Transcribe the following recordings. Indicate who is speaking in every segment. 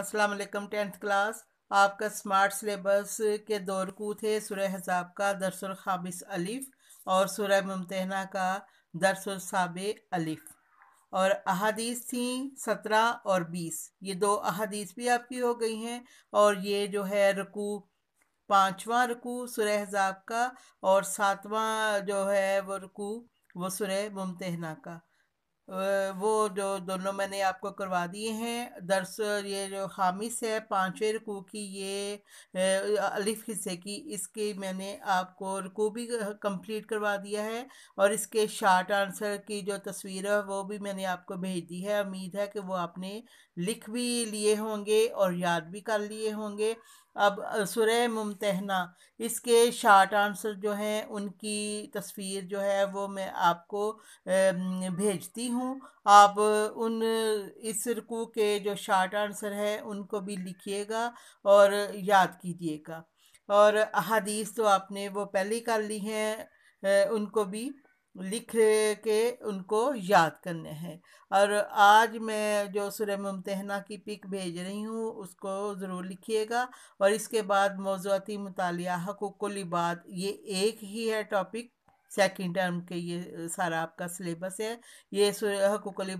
Speaker 1: अस्सलाम वालेकुम tenth class आपका स्मार्ट सिलेबस के दो रुकू थे सुरह हजाब का दरसल खाबिस अलिफ और सुरह मुमतना का दरसल साब अलिफ और अहादीस थी सत्रह और बीस ये दो अहादीस भी आपकी हो गई हैं और ये जो है रकू पाँचवा रकू सुरह हजाब का और सातवां जो है वो रकू वो सुरह मुमतना का वो जो दोनों मैंने आपको करवा दिए हैं दरस ये जो हामिस है पाँचवें रुकू की ये अलिफ हिस्से की इसकी मैंने आपको रुकू भी कंप्लीट करवा दिया है और इसके शार्ट आंसर की जो तस्वीर है वो भी मैंने आपको भेज दी है उम्मीद है कि वो आपने लिख भी लिए होंगे और याद भी कर लिए होंगे अब सुरह मुमतना इसके शार्ट आंसर जो हैं उनकी तस्वीर जो है वो मैं आपको भेजती हूँ आप उन इस रुकू के जो शार्ट आंसर है उनको भी लिखिएगा और याद कीजिएगा और अहादीस तो आपने वो पहले कर ली हैं उनको भी लिख के उनको याद करने हैं और आज मैं जो सुरह मुमतहना की पिक भेज रही हूँ उसको ज़रूर लिखिएगा और इसके बाद मौजूदी मुताल हकूक़ल इबाद ये एक ही है टॉपिक सेकेंड टर्म के ये सारा आपका सिलेबस है ये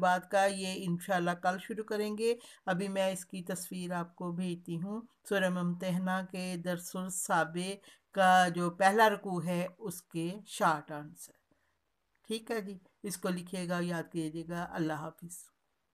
Speaker 1: बात का ये इन कल शुरू करेंगे अभी मैं इसकी तस्वीर आपको भेजती हूँ सुर ममतना के दरसुल साबे का जो पहला रकू है उसके शार्ट आंसर ठीक है जी इसको लिखिएगा याद कीजिएगा अल्लाह हाफिज़